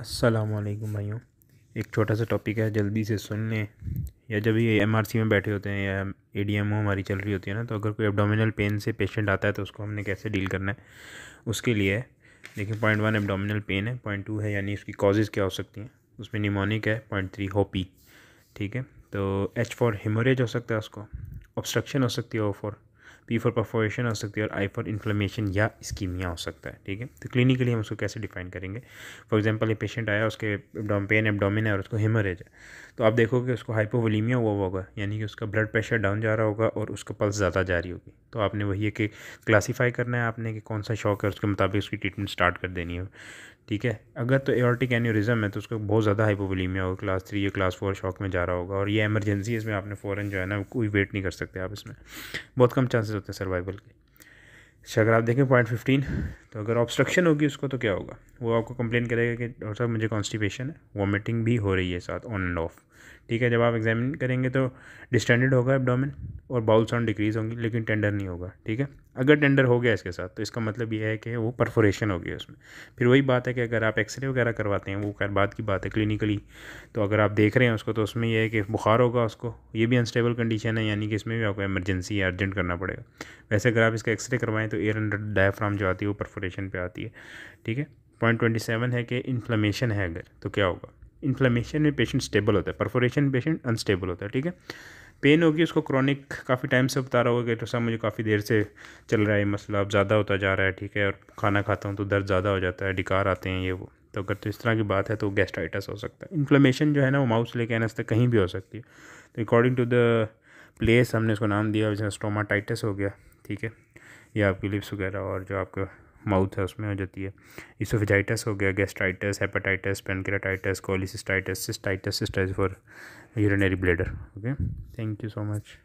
असलकुम भाइयों एक छोटा सा टॉपिक है जल्दी से सुन लें या जब ये एम में बैठे होते हैं या ए डी हमारी चल रही होती है ना तो अगर कोई एबडोमिनल पेन से पेशेंट आता है तो उसको हमने कैसे डील करना है उसके लिए देखिए पॉइंट वन एबडोमिनल पेन है पॉइंट टू है यानी उसकी कॉजेज़ क्या हो सकती हैं उसमें निमोनिक है पॉइंट थ्री होपी ठीक है तो एच फॉर हिमोरेज हो सकता है उसको ऑब्स्ट्रक्शन हो सकती है O for P for perforation हो सकती है और आई फॉर इन्फ्लेमेशन या स्कीमिया हो सकता है ठीक है तो क्लिनिकली हम उसको कैसे डिफाइन करेंगे फॉर एग्जाम्पल ये पेशेंट आया उसके पेन एबडोमिन है और उसको हेमरेज है तो आप देखोगे उसको हाइपोवलीमिया हुआ होगा यानी कि उसका ब्लड प्रेशर डाउन जा रहा होगा और उसका पल्स ज़्यादा जा रही होगी तो आपने वही है कि क्लासीफाई करना है आपने कि कौन सा शौक है उसके मुताबिक उसकी ट्रीटमेंट स्टार्ट कर देनी है ठीक है अगर तो एयरटिक एन्यूरिज्म है तो उसको बहुत ज़्यादा हाइपोवलीमिया होगा क्लास थ्री या क्लास फोर शॉक में जा रहा होगा और ये एमरजेंसी इसमें आपने फ़ौरन जो है ना कोई वेट नहीं कर सकते आप इसमें बहुत कम चांसेस होते हैं सर्वाइवल के अगर आप देखें पॉइंट फिफ्टीन तो अगर ऑब्स्ट्रक्शन होगी उसको तो क्या होगा वो आपको कंप्लेन करेगा कि डॉक्टर साहब मुझे कॉन्स्टिपेशन है वॉमिटिंग भी हो रही है साथ ऑन एंड ऑफ ठीक है जब आप एग्जामिन करेंगे तो डिस्टेंडेड होगा एबडोमिन और बाउल साउंड डिक्रीज होंगी लेकिन टेंडर नहीं होगा ठीक है अगर टेंडर हो गया इसके साथ तो इसका मतलब यह है कि वो परफोरेशन हो गया उसमें फिर वही बात है कि अगर आप एक्सरे वगैरह करवाते हैं वो बात की बात है क्लिनिकली तो अगर आप देख रहे हैं उसको तो उसमें यह है कि बुखार होगा उसको ये भी अनस्टेबल कंडीशन है यानी कि इसमें भी आपको एमरजेंसी या अर्जेंट करना पड़ेगा वैसे अगर आप इसका एक्सरे करवाएं तो एयर अंडर डायफ्राम जो आती है वो कैलकुलेशन पे आती है ठीक है पॉइंट ट्वेंटी सेवन है कि इन्फ्लेमेशन है अगर तो क्या होगा इन्फ्लेमेशन में पेशेंट स्टेबल होता है परफोरेशन पेशेंट अनस्टेबल होता है ठीक है पेन होगी उसको क्रॉनिक काफ़ी टाइम से बता रहा होगा कि तो सर मुझे काफ़ी देर से चल रहा है मसला अब ज़्यादा होता जा रहा है ठीक है और खाना खाता हूँ तो दर्द ज़्यादा हो जाता है डिकार आते हैं ये वो तो अगर तो इस तरह की बात है तो गैस्ट्राइटस हो सकता है इन्फ्लेमेशन जो है ना वो माउस लेके आने से कहीं भी हो सकती है तो अकॉर्डिंग टू द प्लेस हमने उसको नाम दिया जैसे स्टोमाटाइटस हो गया ठीक है या आपकी लिप्स वगैरह और जो आपका माउथ है उसमें हो जाती है इसोफिजाइटस हो गया gastritis hepatitis pancreatitis cholecystitis cystitis cystitis for urinary bladder okay thank you so much